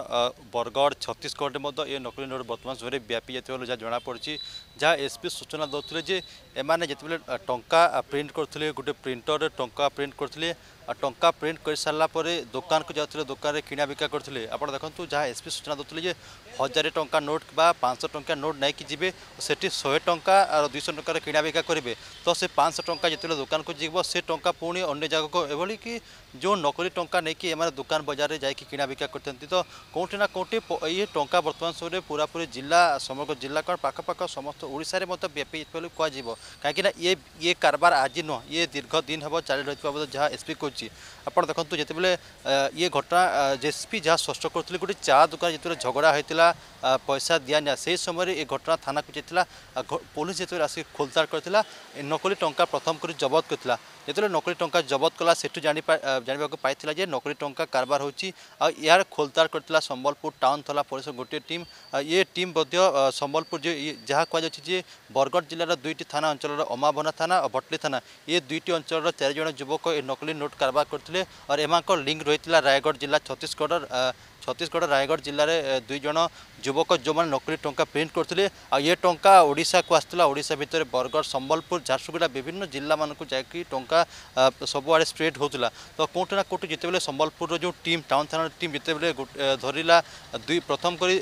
ବରଗଡ଼ ଛତିଶଗଡ଼ରେ ମଧ୍ୟ ଇଏ ନକଲି ନୋଟ୍ ବର୍ତ୍ତମାନ ସମୟରେ ବ୍ୟାପି ଯାଇଥିବାରୁ ଯାହା ଜଣାପଡ଼ିଛି ଯାହା ଏସ୍ପି ସୂଚନା ଦେଉଥିଲେ ଯେ ଏମାନେ ଯେତେବେଳେ ଟଙ୍କା ପ୍ରିଣ୍ଟ କରୁଥିଲେ ଗୋଟେ ପ୍ରିଣ୍ଟରରେ ଟଙ୍କା ପ୍ରିଣ୍ଟ କରୁଥିଲେ ଟଙ୍କା ପ୍ରିଣ୍ଟ କରିସାରିଲା ପରେ ଦୋକାନକୁ ଯାଉଥିଲେ ଦୋକାନରେ କିଣା ବିକା କରୁଥିଲେ ଆପଣ ଦେଖନ୍ତୁ ଯାହା ଏସ୍ପି ସୂଚନା ଦେଉଥିଲେ ଯେ ହଜାରେ ଟଙ୍କା ନୋଟ୍ ବା ପାଞ୍ଚଶହ ଟଙ୍କା ନୋଟ୍ ନେଇକି ଯିବେ ସେଠି ଶହେ ଟଙ୍କା ଆଉ ଦୁଇଶହ ଟଙ୍କାର କିଣା ବିକା କରିବେ ତ ସେ ପାଞ୍ଚଶହ ଟଙ୍କା ଯେତେବେଳେ ଦୋକାନକୁ ଯିବ ସେ ଟଙ୍କା ପୁଣି ଅନ୍ୟ ଜାଗାକୁ ଏଭଳି କି ଯେଉଁ ନକଲି ଟଙ୍କା ନେଇକି ଏମାନେ ଦୋକାନ ବଜାରରେ ଯାଇକି କିଣାବିକା କରିଥାନ୍ତି ତ କେଉଁଠି ନା କେଉଁଠି ଏହି ଟଙ୍କା ବର୍ତ୍ତମାନ ସମୟରେ ପୁରାପୁରି ଜିଲ୍ଲା ସମଗ୍ର ଜିଲ୍ଲା କ'ଣ ପାଖପାଖ ସମସ୍ତ ଓଡ଼ିଶାରେ ମଧ୍ୟ ବ୍ୟାପି ବୋଲି କୁହାଯିବ କାହିଁକିନା ଇଏ ଇଏ କାରବାର ଆଜି ନୁହଁ ଇଏ ଦୀର୍ଘ ଦିନ ହେବ ଚାଲି ରହିଥିବା ଯାହା ଏସ୍ପି କହୁଛି আপনার দেখুন যেতবে ইয়ে ঘটনা জেসপি যা স্পষ্ট করলে গোটে চা দোকান যেত ঝগড়া হয়েছিল পয়সা দিয়া নিয়া সেই সময় এই ঘটনা থানা যাই পুলিশ যেত আসি খোলতাড় করে নকলি টঙ্কা প্রথম করে জবত করে যেত নকলি টঙ্কা জবত কলা সেটু জাঁয়া পাই যে নকলি টঙ্কা কারবার হচ্ছে আর খোলতাড় করে সম্বলপুর টাউন থানা পুলিশ গোটিয়ে টিম ইয়ে টিম মধ্য সম্বলপুর যে যা কুযাচ্ছে যে বরগড় জেলার দুইটি থানা অঞ্চলের অমাভনা থানা ও ভটলি থানা এ দুইটি অঞ্চলের চারিজন যুবক এই নকলি নোট কারবার করে ହୋଇଥିଲେ और ଏମାନଙ୍କ ଲିଙ୍କ୍ ରହିଥିଲା ରାୟଗଡ଼ ଜିଲ୍ଲା ଛତିଶଗଡ଼ ଛତିଶଗଡ଼ ରାୟଗଡ଼ ଜିଲ୍ଲାରେ ଦୁଇ ଜଣ যুবক যে নকলি টঙ্কা প্রিন্ট করলে আয়ে টঙ্কা ওড়শাকু আসুলা ওড়শা ভিতরে বরগড় সম্বলপুর ঝারসুগুড়া বিভিন্ন জেলা মানুষ যাই টঙ্কা সবুড়ে স্প্রেড হোলা তো কোটি না কোটি যেতবে সম্বলপুর যে টিম টাউন থানার টিম যেতবে ধরিলা দুই প্রথম করে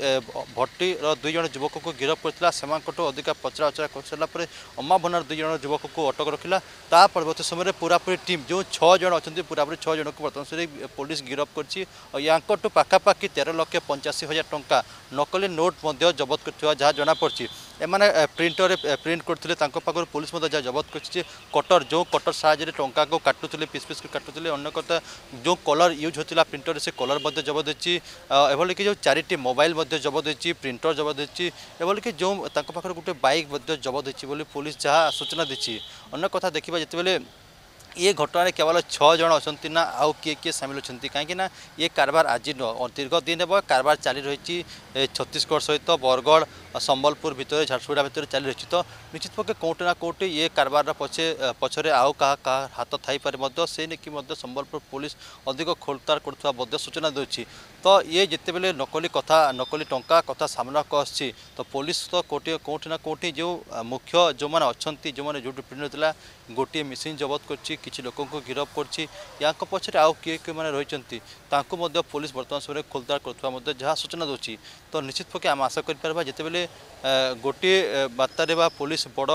ভট্টির দুই জন যুবককে গিরফ করেছিল সেমানঠু অধিকা পচরা উচরা କରିସାରିଲା ପରେ ଅମା ଭଣ୍ଡାର ଦୁଇ ଜଣ ଯୁବକକୁ ଅଟକ ରଖିଲା ତା ପରବର୍ତ୍ତୀ ସମୟରେ ପୁରାପୁରି ଟିମ୍ ଯେଉଁ ଛଅ ଜଣ ଅଛନ୍ତି ପୁରାପୁରି ଛଅ ଜଣକୁ ବର୍ତ୍ତମାନ ସୁଦ୍ଧା ପୋଲିସ ଗିରଫ କରିଛି ୟାଙ୍କଠୁ ପାଖାପାଖି ତେର ଲକ୍ଷ ପଞ୍ଚାଅଶୀ ହଜାର ଟଙ୍କା ନକ নকলি নোট মধ্যে জবত করতে যা জনাপড়ছে এমানে প্রিন্টরে প্রিন্ট করলে তাঁর পাখু পুলিশ মধ্যে যা জবত করছে কটর যে কটর সাহায্যে টঙ্কা কাটুলে পিস পিস কাটুলে অন্য কথা যে কলর ইউজ হচ্ছিল প্রিন্টরে সে কলর মধ্যে জবত হয়েছি এভাবে কি যে চারিটি মোবাইল মধ্যে জবত হয়েছি প্রিন্টর জবত হয়েছি এভাবে কি যে তাঁর পাখে গোটে বাইক মধ্যে জবত হয়েছি বলে পুলিশ যা সূচনা দিচ্ছে অন্য কথা দেখা যেতবে ଏ ଘଟଣାରେ କେବଳ ଛଅ ଜଣ ଅଛନ୍ତି ନା ଆଉ କିଏ କିଏ ସାମିଲ ଅଛନ୍ତି କାହିଁକିନା ଏ କାରବାର ଆଜି ନୁହଁ ଦୀର୍ଘ ଦିନ ହେବ କାରବାର ଚାଲି ରହିଛି ଛତିଶଗଡ଼ ସହିତ ବରଗଡ଼ ସମ୍ବଲପୁର ଭିତରେ ଝାରସୁଗୁଡ଼ା ଭିତରେ ଚାଲି ରହିଛି ତ ନିଶ୍ଚିତ ପକ୍ଷେ କେଉଁଠି ନା କେଉଁଠି ଏ କାରବାରର ପଛେ ପଛରେ ଆଉ କାହା କାହା ହାତ ଥାଇପାରେ ମଧ୍ୟ ସେ ନେଇକି ମଧ୍ୟ ସମ୍ବଲପୁର ପୋଲିସ ଅଧିକ ଖୋଳତାଡ଼ କରୁଥିବା ମଧ୍ୟ ସୂଚନା ଦେଉଛି ତ ଇଏ ଯେତେବେଳେ ନକଲି କଥା ନକଲି ଟଙ୍କା କଥା ସାମ୍ନାକୁ ଆସୁଛି ତ ପୋଲିସ ତ କୋଟି କେଉଁଠି ନା କେଉଁଠି ଯେଉଁ ମୁଖ୍ୟ ଯେଉଁମାନେ ଅଛନ୍ତି ଯେଉଁମାନେ ଯେଉଁଠି ପିନ୍ଧୁଥିଲା ଗୋଟିଏ ମେସିନ୍ ଜବତ କରିଛି କିଛି ଲୋକଙ୍କୁ ଗିରଫ କରିଛି ୟାଙ୍କ ପଛରେ ଆଉ କିଏ କିଏମାନେ ରହିଛନ୍ତି ତାଙ୍କୁ ମଧ୍ୟ ପୋଲିସ ବର୍ତ୍ତମାନ ସମୟରେ ଖୋଲତାଡ଼ କରୁଥିବା ମଧ୍ୟ ଯାହା ସୂଚନା ଦେଉଛି ତ ନିଶ୍ଚିତ ପକ୍ଷେ ଆମେ ଆଶା କରିପାରିବା ଯେତେବେଳେ ଗୋଟିଏ ବାର୍ତ୍ତାରେ ବା ପୋଲିସ ବଡ଼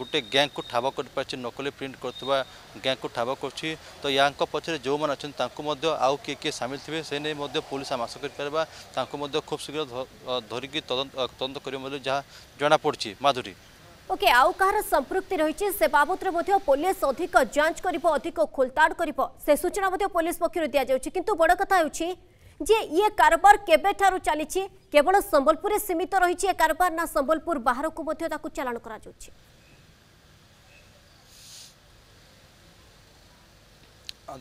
ଗୋଟିଏ ଗ୍ୟାଙ୍ଗକୁ ଠାବ କରିପାରିଛି ନକଲି ପ୍ରିଣ୍ଟ କରୁଥିବା ଗ୍ୟାଙ୍ଗକୁ ଠାବ କରୁଛି ତ ୟାଙ୍କ ପଛରେ ଯେଉଁମାନେ ଅଛନ୍ତି ତାଙ୍କୁ ମଧ୍ୟ ଆଉ କିଏ କିଏ ସାମିଲ ଥିବେ ସେ ନେଇ ମଧ୍ୟ ମଧ୍ୟ ପୋଲିସ ଆମେ ଆଶା କରିପାରିବା ତାଙ୍କୁ ମଧ୍ୟ ଖୁବ୍ ଶୀଘ୍ର ଧରିକି ତଦନ୍ତ କରିବ ବୋଲି ଯାହା ଜଣାପଡ଼ୁଛି ମାଧୁରୀ ଓକେ ଆଉ କାହାର ସମ୍ପୃକ୍ତି ରହିଛି ସେ ବାବଦରେ ମଧ୍ୟ ପୋଲିସ ଅଧିକ ଯାଞ୍ଚ କରିବ ଅଧିକ ଖୋଲତାଡ କରିବ ସେ ସୂଚନା ମଧ୍ୟ ପୋଲିସ ପକ୍ଷରୁ ଦିଆଯାଉଛି କିନ୍ତୁ ବଡ଼ କଥା ହେଉଛି ଯେ ଇଏ କାରବାର କେବେଠାରୁ ଚାଲିଛି କେବଳ ସମ୍ବଲପୁରରେ ସୀମିତ ରହିଛି ନା ସମ୍ବଲପୁର ବାହାରକୁ ମଧ୍ୟ ତାକୁ ଚାଲାଣ କରାଯାଉଛି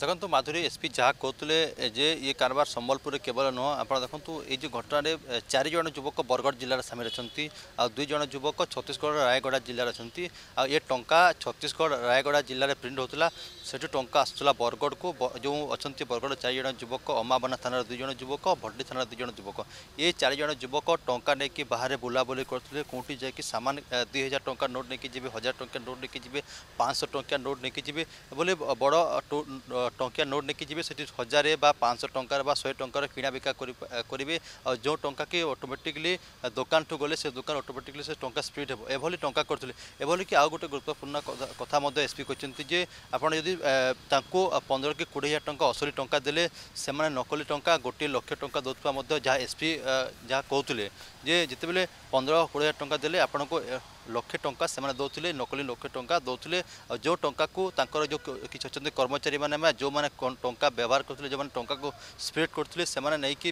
দেখন্তু মাধুরী এসপি যা কৌলে যে ইয়ে কারবার সম্বলপুরে কেবল নুহ আপনার দেখুন এই যে ঘটনার চারি যুবক বরগড় জেলার সামিল অনেক আর দুই যুবক ছত্তিশগড় রায়গড়া জেলার অনেক এ টঙ্কা ছত্তিশগড় রায়গড়া জেলার প্রিন্ট হোলা সেটু টঙ্কা আসুলা কু যে অনেক বরগড় চারি যুবক অমাবনা থানার দুইজন যুবক ভট্টি থানার দুইজন যুবক এ চারি যুবক টঙ্কা নেই বাহারে বুলাবুলি করলে কোটি যাই সামান দুই হাজার টঙ্কা নোট নেই যাবে হাজার টঙ্কা নোট নেই যাবে পাঁচশো টঙ্কা নোট নেই যাবে বলে বড় ଟଙ୍କିଆ ନୋଟ୍ ନେଇକି ଯିବେ ସେଠି ହଜାରେ ବା ପାଞ୍ଚଶହ ଟଙ୍କାର ବା ଶହେ ଟଙ୍କାର କିଣାବିକା କରିବେ ଆଉ ଯେଉଁ ଟଙ୍କାକି ଅଟୋମେଟିକଲି ଦୋକାନଠୁ ଗଲେ ସେ ଦୋକାନ ଅଟୋମେଟିକଲି ସେ ଟଙ୍କା ସ୍ପ୍ଲିଟ୍ ହେବ ଏଭଳି ଟଙ୍କା କରୁଥିଲେ ଏଭଳିକି ଆଉ ଗୋଟେ ଗୁରୁତ୍ୱପୂର୍ଣ୍ଣ କଥା ମଧ୍ୟ ଏସ୍ପି କହିଛନ୍ତି ଯେ ଆପଣ ଯଦି ତାଙ୍କୁ ପନ୍ଦର କି କୋଡ଼ିଏ ହଜାର ଟଙ୍କା ଅସଲି ଟଙ୍କା ଦେଲେ ସେମାନେ ନକଲି ଟଙ୍କା ଗୋଟିଏ ଲକ୍ଷ ଟଙ୍କା ଦେଉଥିବା ମଧ୍ୟ ଯାହା ଏସ୍ପି ଯାହା କହୁଥିଲେ ଯେ ଯେତେବେଳେ ପନ୍ଦର କୋଡ଼ିଏ ହଜାର ଟଙ୍କା ଦେଲେ ଆପଣଙ୍କୁ লক্ষে টঙ্কা সে দৌলে নকলি লক্ষে টঙ্কা দৌলে যে টঙ্কাকু তাঁর যে কিছু অনেক কর্মচারী মানে যে টঙ্কা ব্যবহার করলে যে টঙ্কাকু স্প্রেড করলে সে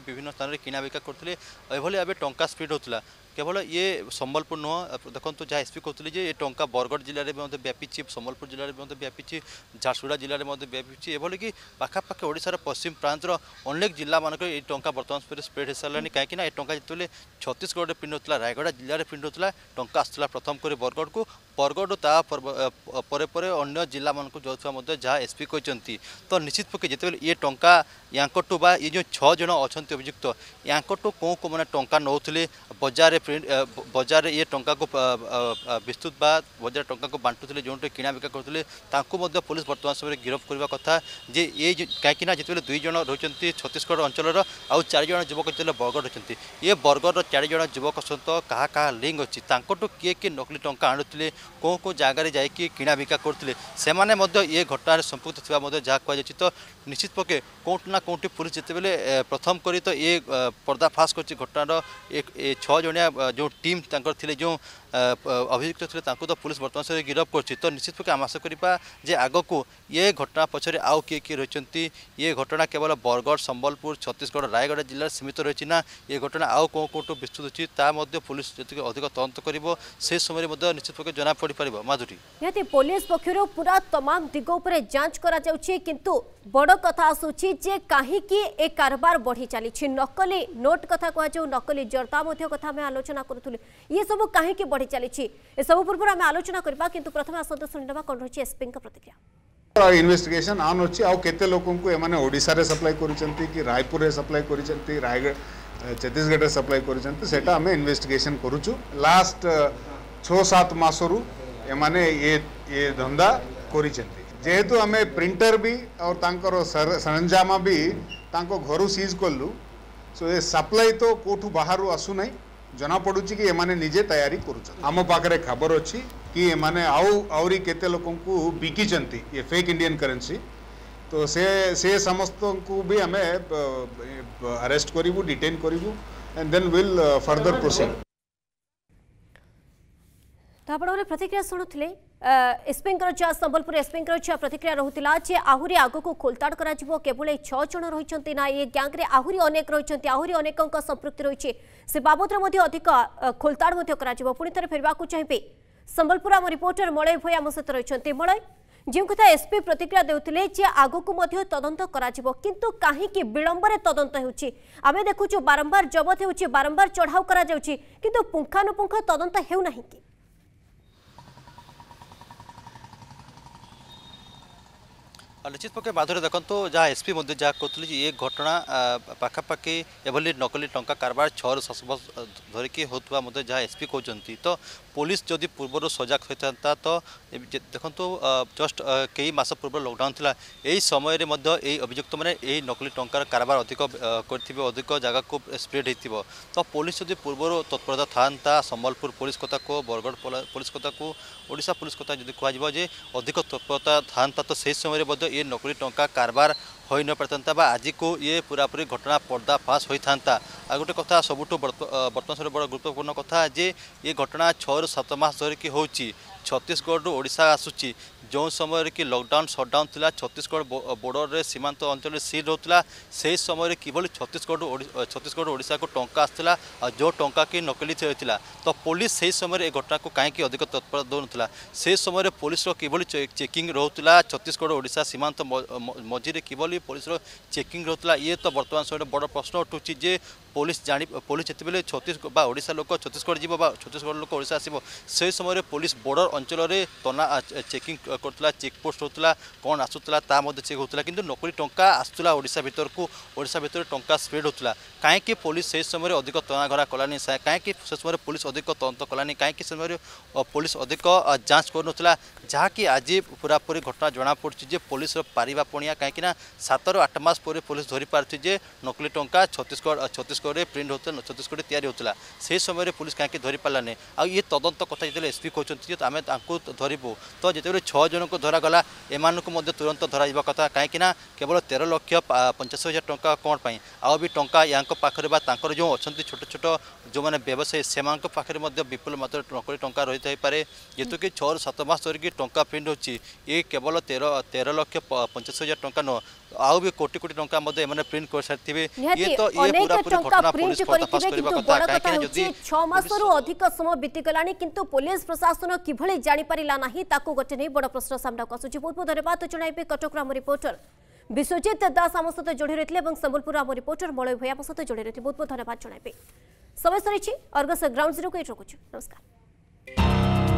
বিভিন্ন স্থানের কিণাবিকা করলে এভাবে এবার টঙ্কা স্প্রেড হোলা কেবল ইয়ে সম্বলপুর নুহ দেখুন যা এসপি কুলে যে এ টঙ্কা বরগড় জেলার ব্যাপিছি সম্বলপুর জেলার ব্যাপিছি ঝারসুগুড়া জেলার ব্যাপিছি এভাবে কি পাখাপাখি ওড়শার পশ্চিম প্রান্তর অনেক জেলা মানুষ এই টঙ্কা বর্তমান সময় স্প্রেড হয়ে সারা কিনা এই টঙ্কা যেতবে ছত্তিশগড়ে পিণ্ডুলা রায়গড়া জেলার পিণ্ডুলা টঙ্কা আসুলা প্রথম করে বরগড় বরগড় তা পরে পরে অন্য জেলা মানুষ যাওয়া যা এসপি কিন্তু তো নিশ্চিত পক্ষে যেত ইয়ে টঙ্কা ইয়াঙ্কটু বা ইয়ে যে ছজন অভিযুক্ত ইয়াঙ্কটু কো কো মানে টঙ্কা নৌলে বজারে ବଜାରରେ ଇଏ ଟଙ୍କାକୁ ବିସ୍ତୁତ ବା ବଜାର ଟଙ୍କାକୁ ବାଣ୍ଟୁଥିଲେ ଯେଉଁଠି କିଣାବିକା କରୁଥିଲେ ତାଙ୍କୁ ମଧ୍ୟ ପୋଲିସ ବର୍ତ୍ତମାନ ସମୟରେ ଗିରଫ କରିବା କଥା ଯେ ଏ କାହିଁକିନା ଯେତେବେଳେ ଦୁଇ ଜଣ ରହୁଛନ୍ତି ଛତିଶଗଡ଼ ଅଞ୍ଚଳର ଆଉ ଚାରିଜଣ ଯୁବକ ଯେତେବେଳେ ବରଗଡ଼ ଅଛନ୍ତି ଏ ବରଗଡ଼ର ଚାରିଜଣ ଯୁବକ ସହିତ କାହା କାହା ଲିଙ୍କ୍ ଅଛି ତାଙ୍କଠୁ କିଏ କିଏ ନକଲି ଟଙ୍କା ଆଣୁଥିଲେ କେଉଁ କେଉଁ ଜାଗାରେ ଯାଇକି କିଣାବିକା କରୁଥିଲେ ସେମାନେ ମଧ୍ୟ ଏ ଘଟଣାରେ ସମ୍ପୃକ୍ତ ଥିବା ମଧ୍ୟ ଯାହା କୁହାଯାଇଛି ତ ନିଶ୍ଚିତ ପକ୍ଷେ କେଉଁଠି ନା କେଉଁଠି ପୋଲିସ ଯେତେବେଳେ ପ୍ରଥମ କରି ତ ଏ ପର୍ଦ୍ଦାଫାସ କରିଛି ଘଟଣାର ଏ ଛଅ ଜଣିଆ जो टीम जो ଅଭିଯୁକ୍ତ ଥିଲେ ତାଙ୍କୁ ତ ପୋଲିସ ବର୍ତ୍ତମାନ ସେ ଗିରଫ କରିଛି ତ ନିଶ୍ଚିତ ପକ୍ଷେ ଆମେ ଆଶା କରିବା ଯେ ଆଗକୁ ଏ ଘଟଣା ପଛରେ ଆଉ କିଏ କିଏ ରହିଛନ୍ତି ଏ ଘଟଣା କେବଳ ବରଗଡ଼ ସମ୍ବଲପୁର ଛତିଶଗଡ଼ ରାୟଗଡ଼ା ଜିଲ୍ଲାରେ ସୀମିତ ରହିଛି ନା ଏ ଘଟଣା ଆଉ କେଉଁ କେଉଁଠୁ ବିସ୍ତୃତ ଅଛି ତା ମଧ୍ୟ ପୋଲିସ ଯେତିକି ଅଧିକ ତଦନ୍ତ କରିବ ସେ ସମୟରେ ମଧ୍ୟ ନିଶ୍ଚିତ ପକ୍ଷେ ଜଣାପଡ଼ିପାରିବ ମାଧୁରୀ ନିହାତି ପୋଲିସ ପକ୍ଷରୁ ପୁରା ତମାମ ଦିଗ ଉପରେ ଯାଞ୍ଚ କରାଯାଉଛି କିନ୍ତୁ বড় কথা আসুচি যে কাহিকি এ কারবার বড়ি চালিছে নকলি নোট কথা কুহযাও নকলি জর্দা মধ্য কথা আমি আলোচনা করুলি ইয়ে সব কাহিকি বড়ি बढ़ी चली सब पूर्व आम आलोचना करवा कि प्रथम आसतु रही एसपी प्रतिक्रिया इन्वेस्टिगेशन अन् अच्छी आते लोकने सप्लाई कर रायपुर में सप्लाई कर रायगढ़ सप्लाई कर इनभेटिगेसन करुच्छ लास्ट छः सात मसरू एम ये ये धंदा करेतु आम प्रिंटर भी और सरंजाम भी घर सीज कलु सो ये सप्लाई तो कौटू बाहर आसूना ଜଣାପଡ଼ୁଛି କି ଏମାନେ ନିଜେ ତୟାରୀ କରୁଛନ୍ତି ଆମ ପାଖରେ ଖବର ଅଛି କି ଏମାନେ ଆଉ ଆହୁରି କେତେ ଲୋକଙ୍କୁ ବିକିଛନ୍ତି ଏ ଫେକ୍ ଇଣ୍ଡିଆନ୍ କରେନ୍ସି ତ ସେ ସେ ସମସ୍ତଙ୍କୁ ବି ଆମେ ଆରେଷ୍ଟ କରିବୁ ଡିଟେନ୍ କରିବୁ and then will further proceed ତ ଆପଣ ଗୋଟେ ପ୍ରତିକ୍ରିୟା ଶୁଣୁଥିଲେ एसपीं संबलपुर एसपी प्रतिक्रिया रहुला जे आहरी आगक खोलताड़ केवल छजण रही ना ये ग्यांग्रे आहरी अनेक रही आहरी अनेक संपृक्ति रही से बाबद अधिक खोलताड़ पुणी थे फेरवा चाहिए संबलपुर आम रिपोर्टर मलय भई आम सहित रही मलय जो कथा एसपी प्रतिक्रिया देते आग आगक तदंत किंतु कहीं विलंबर तदंत होमें देखु बारंबार जबत हो बारंबार चढ़ाऊ कर तदंत हो कि নিশ্চিত পক্ষে মাধুরী দেখন্তু যা এসপি মধ্যে যা কহুলে যে এ ঘটনা পাখাপাখি এভাবে নকলি টঙ্কা কারবার ছু সাত বর্ষ ধরিকি হোথা মধ্যে যা এসপি কৌন তো পুলিশ যদি পূর্বর সজাগ হয়ে থাকে তো দেখুন জস্ট কেই মাস পূর্ব লকডাউন লা এই সময়ের মধ্যে এই অভিযুক্ত মানে এই নকলি টঙ্কার কারবার অধিক করে অধিক জায়গাকে স্প্রেড হয়ে তো পুলিশ যদি পূর্বর তৎপরতা থাকে সম্বলপুর পুলিশ কথা কু বরগড় পুলিশ কথা কু ওড়শা পুলিশ কথা যদি কুহযোগ যে অধিক তৎপরতা থাকে তো সেই সময়ের মধ্যে এই নকলি টঙ্কা কারবার ହୋଇନପାରିଥାନ୍ତା ବା ଆଜିକୁ ଇଏ ପୁରାପୁରି ଘଟଣା ପର୍ଦ୍ଦାଫାଶ ହୋଇଥାନ୍ତା ଆଉ ଗୋଟେ କଥା ସବୁଠୁ ବର୍ତ୍ତମାନ ସବୁ ବଡ଼ ଗୁରୁତ୍ୱପୂର୍ଣ୍ଣ କଥା ଯେ ଏ ଘଟଣା ଛଅରୁ ସାତ ମାସ ଧରିକି ହେଉଛି ଛତିଶଗଡ଼ରୁ ଓଡ଼ିଶା ଆସୁଛି ଯେଉଁ ସମୟରେ କି ଲକଡାଉନ୍ ସଟ୍ଡାଉନ୍ ଥିଲା ଛତିଶଗଡ଼ ବୋର୍ଡ଼ରରେ ସୀମାନ୍ତ ଅଞ୍ଚଳରେ ସିଲ୍ ରହୁଥିଲା ସେହି ସମୟରେ କିଭଳି ଛତିଶଗଡ଼ରୁ ଛତିଶଗଡ଼ରୁ ଓଡ଼ିଶାକୁ ଟଙ୍କା ଆସିଥିଲା ଆଉ ଯେଉଁ ଟଙ୍କା କି ନକଲି ହୋଇଥିଲା ତ ପୋଲିସ ସେହି ସମୟରେ ଏ ଘଟଣାକୁ କାହିଁକି ଅଧିକ ତତ୍ପର ଦେଉନଥିଲା ସେ ସମୟରେ ପୋଲିସର କିଭଳି ଚେକିଂ ରହୁଥିଲା ଛତିଶଗଡ଼ ଓଡ଼ିଶା ସୀମାନ୍ତ ମଝିରେ କିଭଳି ପୋଲିସର ଚେକିଂ ରହୁଥିଲା ଇଏ ତ ବର୍ତ୍ତମାନ ସମୟରେ ବଡ଼ ପ୍ରଶ୍ନ ଉଠୁଛି ଯେ पुलिस जा पुलिस जिते बिल छत्तीस लोक छत्तीशगढ़ जी छत्तीसगढ़ लोक ओडा आसो से समय पुलिस बॉर्डर अंचल तना चेकिंग कर चेकपोस्ट होता कौन आसूला ता चेक होता कि नकली टाँह आसूला ओडा भितर कोशा भितर स्प्रेड होता कहीं पुलिस से समय अधिक तनाघरा कलानी कहीं समय पुलिस अधिक तदंत कलानी कहीं समय पुलिस अधिक जांच कर जहाँकि आज पूरा पूरी घटना जना पड़ी पुलिस पारिया पणिया कहीं सतर आठ मस पुलिस धरी पारे नकली टाँचा छत्तीशगढ़ छत्तीशगढ़ ଛତିଶଗଡ଼ରେ ପ୍ରିଣ୍ଟ ହେଉଥିଲା ଛତିଶଗଡ଼ରେ ତିଆରି ହେଉଥିଲା ସେହି ସମୟରେ ପୁଲିସ୍ କାହିଁକି ଧରିପାରିଲାନି ଆଉ ଇଏ ତଦନ୍ତ କଥା ଯେତେବେଳେ ଏସ୍ପି କହୁଛନ୍ତି ଯେ ଆମେ ତାଙ୍କୁ ଧରିବୁ ତ ଯେତେବେଳେ ଛଅ ଜଣଙ୍କୁ ଧରାଗଲା ଏମାନଙ୍କୁ ମଧ୍ୟ ତୁରନ୍ତ ଧରାଯିବା କଥା କାହିଁକିନା କେବଳ ତେର ଲକ୍ଷ ପଞ୍ଚାଶ ହଜାର ଟଙ୍କା କ'ଣ ପାଇଁ ଆଉ ବି ଟଙ୍କା ୟାଙ୍କ ପାଖରେ ବା ତାଙ୍କର ଯେଉଁ ଅଛନ୍ତି ଛୋଟ ଛୋଟ ଯେଉଁମାନେ ବ୍ୟବସାୟୀ ସେମାନଙ୍କ ପାଖରେ ମଧ୍ୟ ବିପୁଳ ମାତ୍ରାରେ କୋଟି ଟଙ୍କା ରହିଥାଇପାରେ ଯେହେତୁକି ଛଅରୁ ସାତ ମାସ ଧରିକି ଟଙ୍କା ପ୍ରିଣ୍ଟ ହେଉଛି ଏ କେବଳ ତେର ତେର ଲକ୍ଷ ପଞ୍ଚାଶ ହଜାର ଟଙ୍କା ନୁହଁ ଆଉ ବି କୋଟି କୋଟି ଟଙ୍କା ମଧ୍ୟ ଏମାନେ ପ୍ରିଣ୍ଟ କରିସାରିଥିବେ ଇଏ ତ ଇଏ ପୁରାପୁରି ଘଟଣା ପୋଲିସ ପର୍ଦ୍ଦାଫାଶ କରିବା କଥା କାହିଁକି ଯଦି 6 ମାସରୁ ଅଧିକ ସମୟ ବିତିଗଲାଣି କିନ୍ତୁ ପୋଲିସ ପ୍ରଶାସନ କିଭଳି ଜାଣିପାରିଲା ନାହିଁ ତାକୁ ଗୋଟେ ନେଇ ବଡ଼ ପ୍ରଶ୍ନ ସାମ୍ନାକୁ ଆସୁଛି ବହୁତ ବହୁତ ଧନ୍ୟବାଦ ଜଣାଇବେ କଟକରୁ ଆମ ରିପୋର୍ଟର ବିଶ୍ୱଜିତ ଦାସ ଆମ ସହିତ ଯୋଡ଼ି ରହିଥିଲେ ଏବଂ ସମ୍ବଲପୁର ଆମ ରିପୋର୍ଟର ମଳୟ ଭାଇ ଆମ ସହିତ ଯୋଡ଼ି ରହିଥିଲେ ବହୁତ ବହୁତ ଧନ୍ୟବାଦ ଜଣାଇବେ ସମୟ ସରିଛି ଅର୍ଗସ ଗ୍ରାଉଣ୍ଡ ଜିରୋକୁ ଏଇଠି ରଖୁଛୁ ନମସ୍କାର